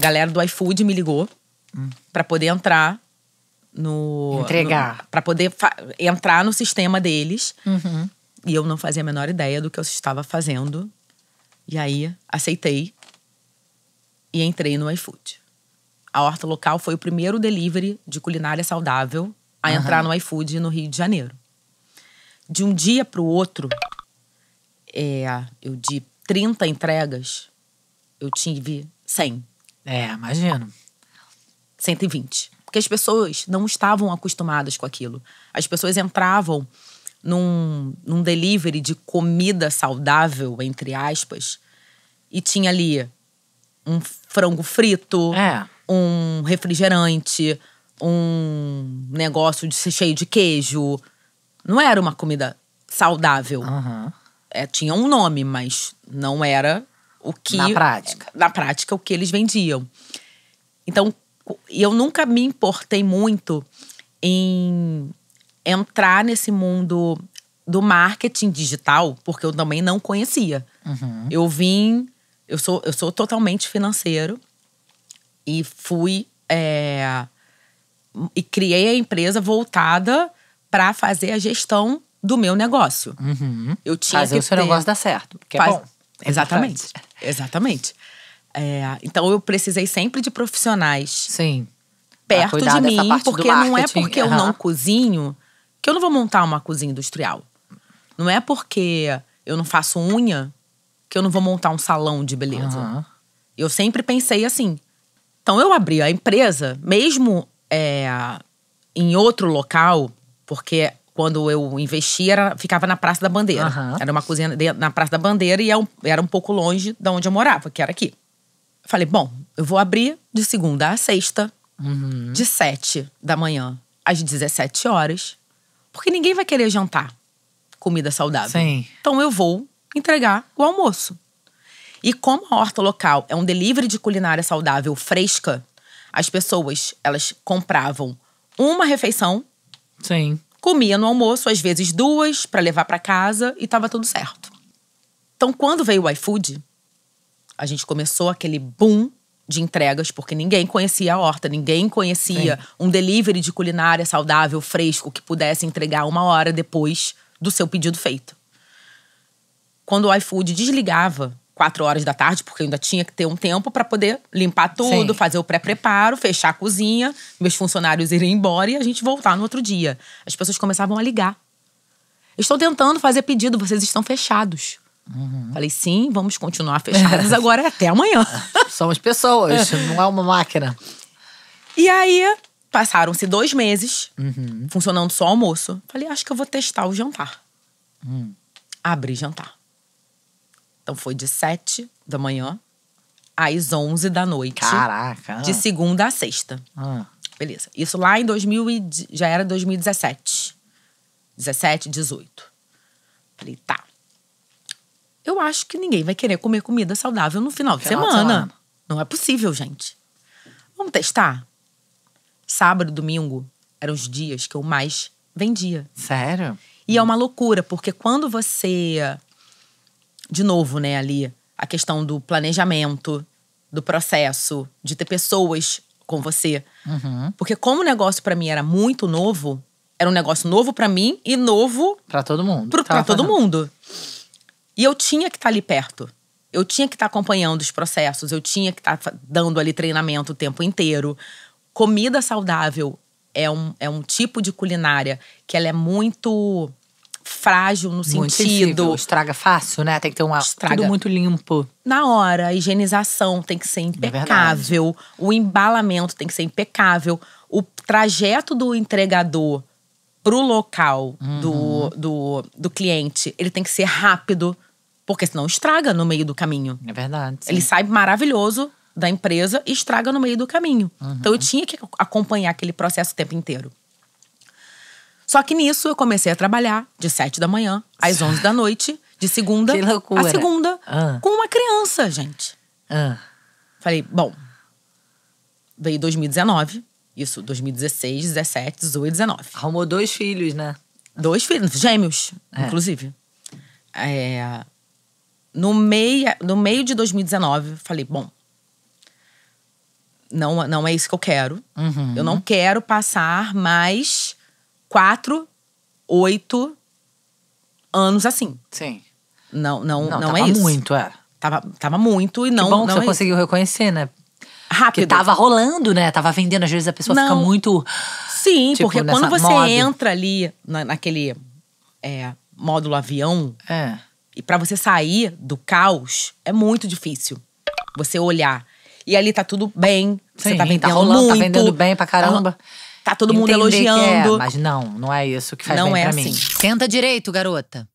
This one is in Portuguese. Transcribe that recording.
galera do iFood me ligou hum. para poder entrar no. Entregar. para poder entrar no sistema deles. Uhum. E eu não fazia a menor ideia do que eu estava fazendo. E aí aceitei e entrei no iFood. A Horta Local foi o primeiro delivery de culinária saudável a uhum. entrar no iFood no Rio de Janeiro. De um dia para o outro, é, eu de 30 entregas, eu tive 100. É, imagino. 120. Porque as pessoas não estavam acostumadas com aquilo. As pessoas entravam num, num delivery de comida saudável, entre aspas, e tinha ali um frango frito, é. um refrigerante, um negócio de, cheio de queijo. Não era uma comida saudável. Uhum. É, tinha um nome, mas não era o que na prática, é, na prática o que eles vendiam. Então, eu nunca me importei muito em entrar nesse mundo do marketing digital, porque eu também não conhecia. Uhum. Eu vim, eu sou, eu sou totalmente financeiro e fui é, e criei a empresa voltada para fazer a gestão do meu negócio. Uhum. Eu tinha fazer que o seu ter, negócio dar certo, que é faz, bom. Exatamente. Exatamente. É, então eu precisei sempre de profissionais. Sim. Perto de mim, porque não é porque uhum. eu não cozinho que eu não vou montar uma cozinha industrial. Não é porque eu não faço unha que eu não vou montar um salão de beleza. Uhum. Eu sempre pensei assim. Então eu abri a empresa, mesmo é, em outro local, porque quando eu investi, era, ficava na Praça da Bandeira. Uhum. Era uma cozinha na Praça da Bandeira e é era um pouco longe de onde eu morava, que era aqui. Falei, bom, eu vou abrir de segunda a sexta, uhum. de sete da manhã às 17 horas, porque ninguém vai querer jantar comida saudável. Sim. Então eu vou entregar o almoço. E como a horta local é um delivery de culinária saudável fresca, as pessoas elas compravam uma refeição Sim comia no almoço, às vezes duas, para levar para casa e estava tudo certo. Então, quando veio o iFood, a gente começou aquele boom de entregas, porque ninguém conhecia a horta, ninguém conhecia Sim. um delivery de culinária saudável, fresco, que pudesse entregar uma hora depois do seu pedido feito. Quando o iFood desligava quatro horas da tarde, porque eu ainda tinha que ter um tempo para poder limpar tudo, Sim. fazer o pré-preparo, fechar a cozinha, meus funcionários irem embora e a gente voltar no outro dia. As pessoas começavam a ligar. Estou tentando fazer pedido, vocês estão fechados. Uhum. Falei, sim, vamos continuar fechadas agora até amanhã. Somos pessoas, não é uma máquina. E aí, passaram-se dois meses, uhum. funcionando só almoço. Falei, acho que eu vou testar o jantar. Uhum. Abri jantar. Então foi de 7 da manhã às 11 da noite. Caraca! De ah. segunda a sexta. Ah. Beleza. Isso lá em 2000 e, já era 2017. 17, 18. Falei, tá. Eu acho que ninguém vai querer comer comida saudável no final, de, final semana. de semana. Não é possível, gente. Vamos testar? Sábado, domingo eram os dias que eu mais vendia. Sério? E é uma loucura, porque quando você de novo, né, ali, a questão do planejamento, do processo, de ter pessoas com você. Uhum. Porque como o negócio para mim era muito novo, era um negócio novo para mim e novo para todo mundo. Pro, pra todo mundo. E eu tinha que estar tá ali perto. Eu tinha que estar tá acompanhando os processos, eu tinha que estar tá dando ali treinamento o tempo inteiro. Comida saudável é um, é um tipo de culinária que ela é muito frágil no muito sentido. Sensível. Estraga fácil, né? Tem que ter um Estraga. tudo muito limpo. Na hora, a higienização tem que ser é impecável, é o embalamento tem que ser impecável, o trajeto do entregador pro local uhum. do, do, do cliente, ele tem que ser rápido, porque senão estraga no meio do caminho. É verdade. Sim. Ele sai maravilhoso da empresa e estraga no meio do caminho. Uhum. Então eu uhum. tinha que acompanhar aquele processo o tempo inteiro. Só que nisso eu comecei a trabalhar de 7 da manhã às 11 da noite, de segunda que loucura. a segunda, ah. com uma criança, gente. Ah. Falei, bom, veio 2019, isso, 2016, 17, 18, 19. Arrumou dois filhos, né? Dois filhos, gêmeos, é. inclusive. É, no, meio, no meio de 2019, falei, bom, não, não é isso que eu quero. Uhum. Eu não quero passar mais quatro, oito anos assim. Sim. Não, não, não, não é isso. muito, é. Tava, tava muito e não. bom que não você é conseguiu isso. reconhecer, né? Rápido. Que tava rolando, né? Tava vendendo. Às vezes a pessoa não. fica muito. Sim, tipo, porque quando você modo. entra ali na, naquele é, módulo avião, é. e para você sair do caos, é muito difícil você olhar. E ali tá tudo bem, Sim, você tá, tá vendendo tá rolando, muito. Tá vendendo bem pra caramba. Tá tá todo Entender mundo é, elogiando. É, mas não, não é isso que faz não bem é pra assim. mim. Senta direito, garota.